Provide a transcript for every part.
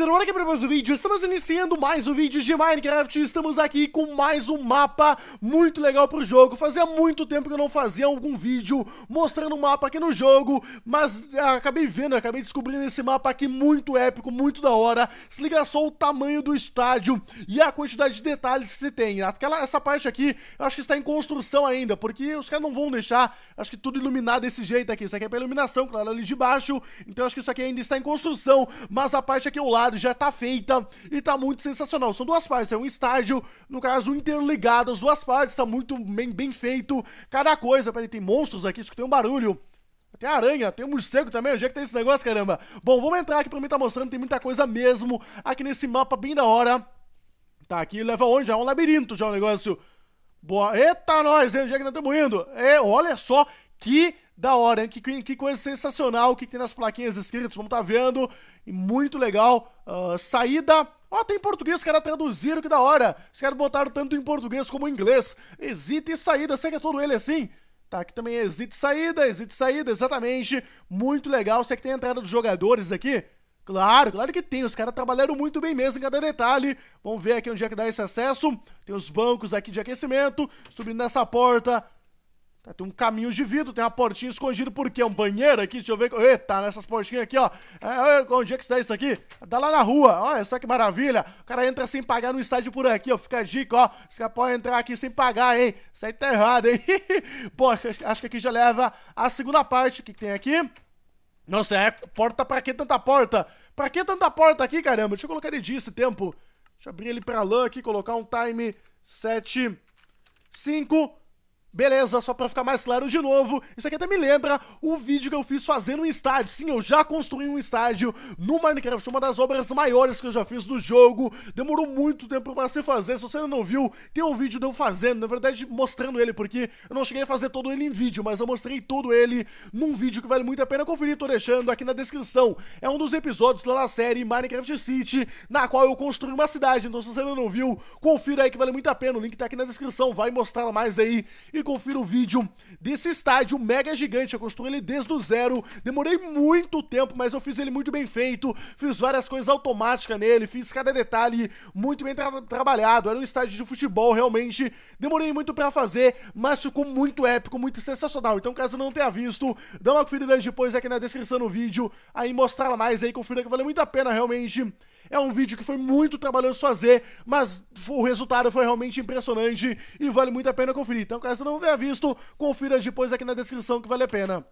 Raider, então, olha aqui para mais um vídeo, estamos iniciando mais um vídeo de Minecraft Estamos aqui com mais um mapa muito legal pro jogo Fazia muito tempo que eu não fazia algum vídeo mostrando o um mapa aqui no jogo Mas ah, acabei vendo, acabei descobrindo esse mapa aqui muito épico, muito da hora Se liga só o tamanho do estádio e a quantidade de detalhes que se tem Aquela, Essa parte aqui, eu acho que está em construção ainda Porque os caras não vão deixar, acho que tudo iluminado desse jeito aqui Isso aqui é pra iluminação, claro, ali de baixo Então acho que isso aqui ainda está em construção Mas a parte aqui ao lado já tá feita e tá muito sensacional. São duas partes, é um estágio, no caso, interligado, as duas partes, tá muito bem, bem feito. Cada coisa, peraí, tem monstros aqui, isso que tem um barulho. Tem aranha, tem um morcego também, onde é que tem esse negócio, caramba? Bom, vamos entrar aqui pra mim tá mostrando, tem muita coisa mesmo aqui nesse mapa bem da hora. Tá, aqui leva onde? Já é um labirinto já o um negócio. Boa, eita nós, hein, onde é que nós estamos indo? É, olha só que da hora, hein? Que, que coisa sensacional o que, tem nas plaquinhas escritas, vamos tá vendo. E muito legal. Uh, saída. Ó, oh, tem português, os caras traduziram, que da hora. Os caras botaram tanto em português como em inglês. Exita e saída, sei que é todo ele assim. Tá, aqui também é exit saída, exit saída, exatamente. Muito legal. Será que tem a entrada dos jogadores aqui? Claro, claro que tem. Os caras trabalharam muito bem mesmo em cada detalhe. Vamos ver aqui onde é que dá esse acesso. Tem os bancos aqui de aquecimento. Subindo nessa porta. Tá, tem um caminho de vidro, tem uma portinha escondida, porque é um banheiro aqui, deixa eu ver. Eita, nessas portinhas aqui, ó. É, é onde é que está isso aqui? Dá tá lá na rua, olha só que maravilha. O cara entra sem pagar no estádio por aqui, ó. Fica dica, ó. Os caras podem entrar aqui sem pagar, hein? Isso aí tá errado, hein? Bom, acho que aqui já leva a segunda parte. O que, tem aqui? Nossa, é porta pra que tanta porta? Pra que tanta porta aqui, caramba? Deixa eu colocar ele dia esse tempo. Deixa eu abrir ele pra lã aqui, colocar um time 7, 5... Beleza, só pra ficar mais claro de novo, isso aqui até me lembra o vídeo que eu fiz fazendo um estádio. Sim, eu já construí um estádio no Minecraft, uma das obras maiores que eu já fiz do jogo. Demorou muito tempo pra se fazer, se você ainda não viu, tem um vídeo de eu fazendo, na verdade mostrando ele, porque eu não cheguei a fazer todo ele em vídeo, mas eu mostrei todo ele num vídeo que vale muito a pena conferir, tô deixando aqui na descrição. É um dos episódios lá da série Minecraft City, na qual eu construí uma cidade, então se você ainda não viu, confira aí que vale muito a pena, o link tá aqui na descrição, vai mostrar mais aí. E e confira o vídeo desse estádio mega gigante. Eu construí ele desde o zero, demorei muito tempo, mas eu fiz ele muito bem feito, fiz várias coisas automáticas nele, fiz cada detalhe muito bem tra trabalhado. Era um estádio de futebol, realmente, demorei muito para fazer, mas ficou muito épico, muito sensacional. Então, caso não tenha visto, dá uma conferida depois aqui na descrição do vídeo, aí mostrar mais aí, confira que valeu muito a pena realmente é um vídeo que foi muito trabalhoso fazer, mas o resultado foi realmente impressionante e vale muito a pena conferir. Então, caso não tenha visto, confira depois aqui na descrição que vale a pena.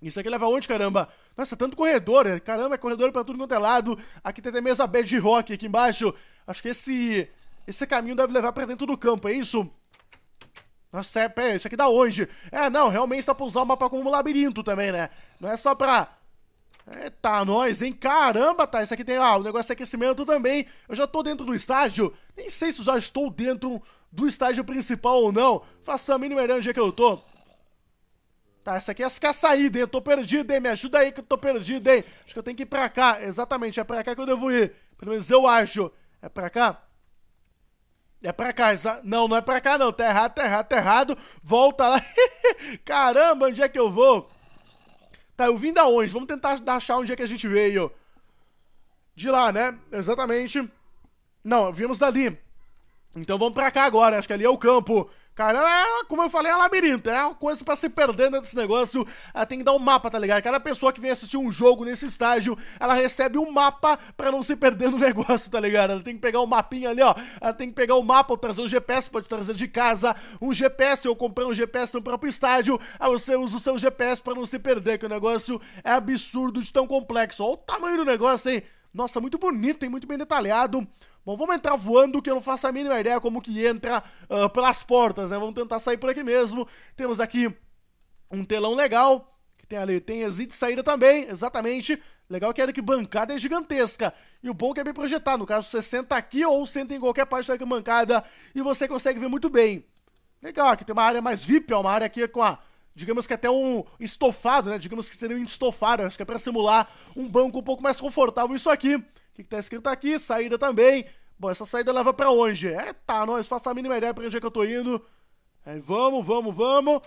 Isso aqui leva onde, caramba? Nossa, é tanto corredor, é, caramba, é corredor pra tudo quanto é lado. Aqui tem até mesa a bad rock aqui embaixo. Acho que esse, esse caminho deve levar pra dentro do campo, é isso? Nossa, é, isso aqui dá onde? É, não, realmente dá pra usar o mapa como um labirinto também, né? Não é só pra é, tá, nós, hein? Caramba, tá. Isso aqui tem. Ah, o negócio de aquecimento também. Eu já tô dentro do estágio. Nem sei se já estou dentro do estágio principal ou não. Faça a mínima ideia onde é que eu tô. Tá, essa aqui é, é a saída, hein? Eu tô perdido, hein? Me ajuda aí que eu tô perdido, hein? Acho que eu tenho que ir pra cá. Exatamente, é pra cá que eu devo ir. Pelo menos eu acho. É pra cá? É pra cá, exa... não, não é pra cá não, tá errado, tá errado, tá errado, volta lá, caramba, onde é que eu vou? Tá, eu vim da onde? Vamos tentar achar onde é que a gente veio. De lá, né? Exatamente. Não, vimos dali. Então vamos pra cá agora. Acho que ali é o campo. Cara, é, como eu falei, é um labirinto. É uma coisa para se perder dentro desse negócio. Ela tem que dar um mapa, tá ligado? Cada pessoa que vem assistir um jogo nesse estágio, ela recebe um mapa para não se perder no negócio, tá ligado? Ela tem que pegar o um mapinha ali, ó. Ela tem que pegar o um mapa ou trazer um GPS, pode trazer de casa. Um GPS, eu comprei um GPS no próprio estádio. Aí você usa o seu GPS para não se perder, que o negócio é absurdo de tão complexo. Olha o tamanho do negócio, hein? Nossa, muito bonito, hein? Muito bem detalhado. Bom, vamos entrar voando, que eu não faço a mínima ideia como que entra uh, pelas portas, né? Vamos tentar sair por aqui mesmo. Temos aqui um telão legal, que tem ali, tem exit saída também, exatamente. Legal que a é arquibancada é gigantesca. E o bom é que é bem projetado. No caso, você senta aqui ou senta em qualquer parte da arquibancada e você consegue ver muito bem. Legal, aqui tem uma área mais VIP, ó, uma área aqui com a digamos que até um estofado, né? Digamos que seria um estofado, acho que é para simular um banco um pouco mais confortável. Isso aqui, o que, que tá escrito aqui? Saída também. Bom, essa saída leva para onde? É, tá, nós faça a mínima ideia pra onde é que eu tô indo. É, vamos, vamos, vamos.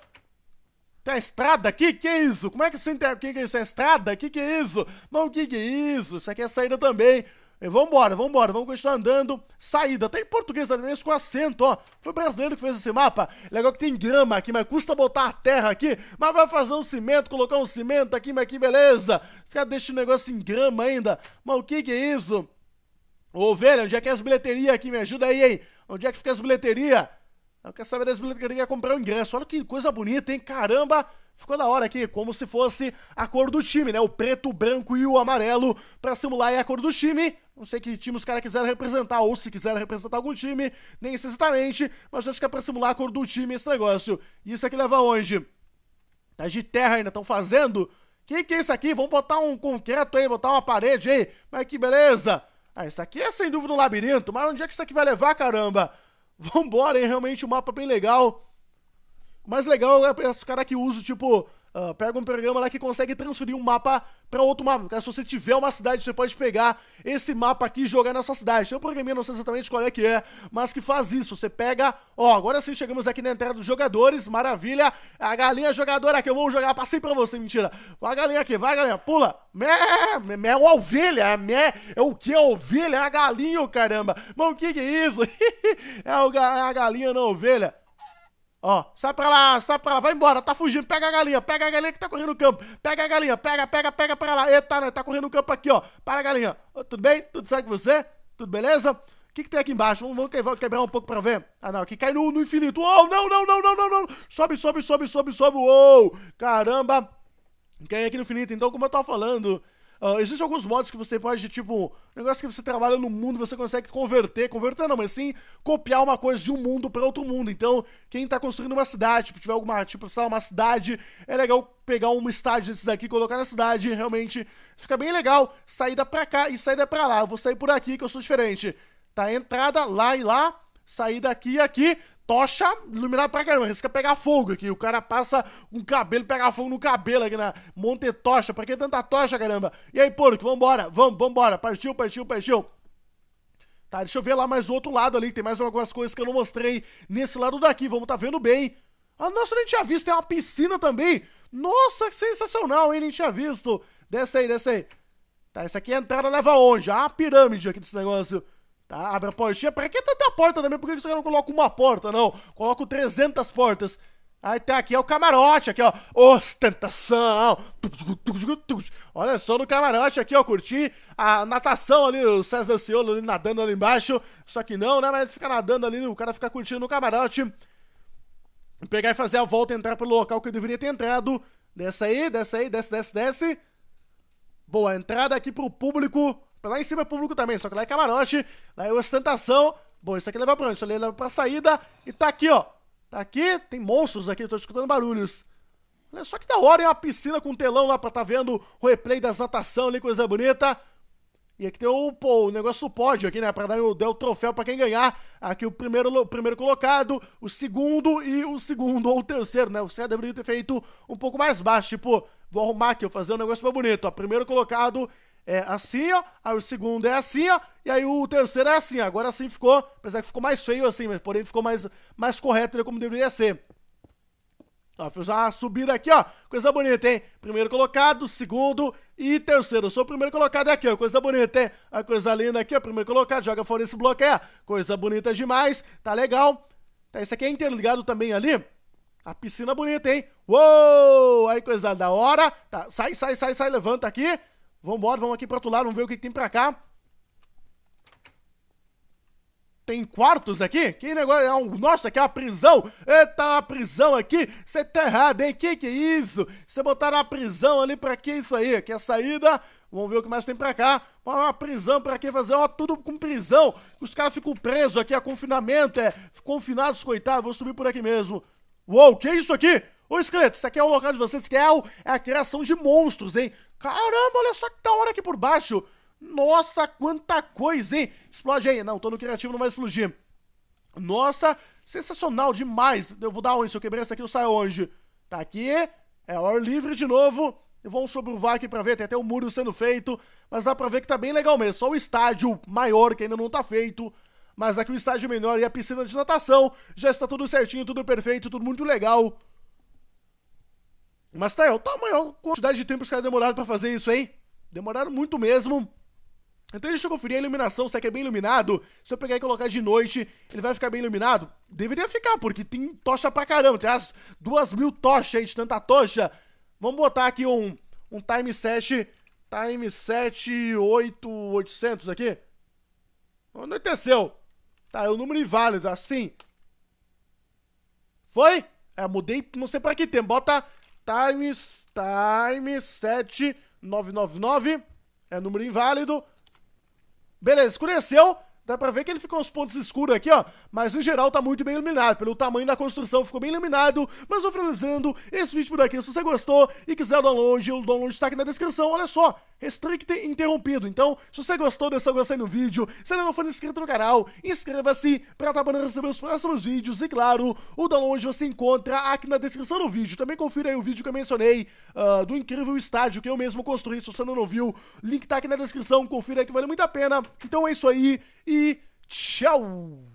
Tem a estrada aqui? Que é isso? Como é que você entende? O que é isso? É estrada? Que que é isso? Não, o que que é isso? Isso aqui é saída também. É, vamos embora, vamos embora, vamos continuar andando. Saída, tá em português catarinense tá com acento, ó. Foi brasileiro que fez esse mapa. Legal que tem grama aqui, mas custa botar a terra aqui. Mas vai fazer um cimento, colocar um cimento aqui, mas que beleza. Os caras deixam o negócio em grama ainda. Mas o que que é isso? Ô, velho, onde é que é as bilheterias aqui? Me ajuda aí, hein? Onde é que fica as bilheterias? Eu quero saber das que comprar o ingresso. Olha que coisa bonita, hein? Caramba! Ficou da hora aqui, como se fosse a cor do time, né? O preto, o branco e o amarelo para simular a cor do time. Não sei que time os caras quiseram representar, ou se quiseram representar algum time, nem necessariamente, mas acho que é pra simular a cor do time esse negócio. E isso aqui leva aonde? Tá de terra ainda, estão fazendo? Que que é isso aqui? Vamos botar um concreto aí, botar uma parede aí. Mas que beleza! Ah, isso aqui é sem dúvida um labirinto, mas onde é que isso aqui vai levar, caramba? Vambora, hein? Realmente o um mapa é bem legal. O mais legal é os caras que usam, tipo, uh, pega um programa lá que consegue transferir um mapa para outro mapa. Porque se você tiver uma cidade, você pode pegar esse mapa aqui e jogar na sua cidade. Tem um programinha, não sei exatamente qual é que é, mas que faz isso. Você pega, ó, agora sim chegamos aqui na entrada dos jogadores, maravilha. A galinha jogadora que eu vou jogar, passei pra você, mentira. Vai galinha aqui, vai galinha, pula. Mé, mé, mé, é uma ovelha, é mé, é o que? é ovelha, é a galinha, caramba. Mano, o que que é isso? É, é a galinha na ovelha. Ó, sai pra lá, sai pra lá, vai embora, tá fugindo, pega a galinha, pega a galinha que tá correndo no campo, pega a galinha, pega, pega, pega pra lá, eita, né, tá correndo no campo aqui, ó, para a galinha, Ô, tudo bem? Tudo certo com você? Tudo beleza? O que, que tem aqui embaixo? Vamos, vamos, vamos quebrar um pouco pra ver. Ah, não, aqui cai no, no infinito, oh, não, não, não, não, não, não, sobe, sobe, sobe, sobe, sobe, uou, oh, caramba, cai aqui no infinito, então como eu tava falando, Uh, existem alguns modos que você pode, tipo, negócio que você trabalha no mundo, você consegue converter, converter não, mas sim copiar uma coisa de um mundo para outro mundo. Então, quem tá construindo uma cidade, tipo, tiver alguma, tipo, sei lá, uma cidade, é legal pegar um estádio desses aqui, colocar na cidade, realmente fica bem legal. Saída pra cá e saída pra lá. Eu vou sair por aqui que eu sou diferente. Tá entrada lá e lá, saída aqui e aqui tocha iluminada pra caramba, risca pegar fogo aqui. O cara passa um cabelo, pegar fogo no cabelo aqui na Monte Tocha. Pra que tanta tocha, caramba? E aí, porco, vambora, vamos, vambora. Partiu, partiu, partiu. Tá, deixa eu ver lá mais o outro lado ali. Tem mais algumas coisas que eu não mostrei nesse lado daqui. Vamos tá vendo bem. Ah, nossa, nem tinha visto. Tem uma piscina também. Nossa, que sensacional, hein? Nem tinha visto. Desce aí, desce aí. Tá, essa aqui é a entrada leva onde? Ah, a pirâmide aqui desse negócio. Tá? Abre a portinha. Pra que tanta porta também? Por que você não coloca uma porta, não? Coloco 300 portas. Aí tem tá aqui é o camarote, aqui ó, ostentação. Olha só no camarote aqui ó, curti a natação ali, o César Ciolo ali nadando ali embaixo. Só que não, né, mas ele fica nadando ali, o cara fica curtindo no camarote. Pegar e fazer a volta, entrar pelo local que eu deveria ter entrado. Desce aí, desce aí, desce, desce, desce. Boa, entrada aqui pro público. Lá em cima é público também, só que lá é camarote, lá é ostentação. Bom, isso aqui leva pra onde? Isso ali leva pra saída. E tá aqui, ó. Tá aqui, tem monstros aqui, eu tô escutando barulhos. Olha só que da hora, é uma piscina com um telão lá pra tá vendo o replay das natação ali, coisa bonita. E aqui tem o, pô, o negócio do pódio aqui, né? Pra dar o, dar o troféu pra quem ganhar. Aqui o primeiro, o primeiro colocado, o segundo e o segundo ou o terceiro, né? O cara deveria ter feito um pouco mais baixo, tipo, vou arrumar aqui, vou fazer um negócio mais bonito. Ó, primeiro colocado é assim, ó. Aí o segundo é assim, ó. E aí o terceiro é assim. Ó. Agora assim ficou. Apesar que ficou mais feio assim, mas porém ficou mais, mais correto né, como deveria ser. Ó, fiz uma subida aqui, ó. Coisa bonita, hein? Primeiro colocado, segundo e terceiro. Eu sou o primeiro colocado aqui, ó. Coisa bonita, hein? A coisa linda aqui, ó. Primeiro colocado, joga fora esse bloco aí, ó. Coisa bonita demais. Tá legal. Tá, esse aqui é interligado também ali. A piscina bonita, hein? Uou! Aí coisa da hora. Tá, sai, sai, sai, sai, levanta aqui. Vambora, vamos aqui pro outro lado, vamos ver o que, tem pra cá. Tem quartos aqui? Que negócio. É um... Nossa, que é uma prisão! Eita, uma prisão aqui! Você tá errado, hein? Que que é isso? Você botaram a prisão ali pra que isso aí? Que é saída? Vamos ver o que mais tem pra cá. Uma prisão pra que fazer, ó, tudo com prisão. Os caras ficam presos aqui, é confinamento, é confinados, coitados. Vou subir por aqui mesmo. Uou, que é isso aqui? Ô, esqueleto, isso aqui é o local de vocês, que é, o, é a criação de monstros, hein? Caramba, olha só que da hora aqui por baixo. Nossa, quanta coisa, hein? Explode aí. Não, tô no criativo, não vai explodir. Nossa, sensacional demais. Eu vou dar onde? Se eu quebrar essa aqui, eu saio onde? Tá aqui. É hora livre de novo. Vamos VAR aqui pra ver, tem até o um muro sendo feito, mas dá pra ver que tá bem legal mesmo. Só o estádio maior que ainda não tá feito, mas aqui é o estádio é menor e a piscina de natação já está tudo certinho, tudo perfeito, tudo muito legal. Mas tá, aí, olha a a quantidade de tempo que os caras demoraram pra fazer isso, hein? Demoraram muito mesmo. Então deixa eu conferir a iluminação, será é que é bem iluminado. Se eu pegar e colocar de noite, ele vai ficar bem iluminado? Deveria ficar, porque tem tocha pra caramba. Tem as duas mil tochas, gente, tanta tocha. Vamos botar aqui um, um time set, time set 8800 aqui. Anoiteceu. Tá, é o um número inválido, assim. Foi? É, mudei, não sei pra que tempo. Bota times, times, 7999. É número inválido. Beleza, escureceu. Dá pra ver que ele ficou uns pontos escuros aqui, ó. Mas no geral tá muito bem iluminado. Pelo tamanho da construção ficou bem iluminado. Mas vou finalizando esse vídeo por aqui. Se você gostou e quiser o download, o download tá aqui na descrição. Olha só, restricte interrompido. Então, se você gostou, deixa o gostei no vídeo. Se ainda não for inscrito no canal, inscreva-se pra estar tá podendo receber os próximos vídeos. E claro, o download você encontra aqui na descrição do vídeo. Também confira aí o vídeo que eu mencionei uh, do incrível estádio que eu mesmo construí. Se você ainda não viu, link tá aqui na descrição. Confira aí que vale muito a pena. Então é isso aí e tchau!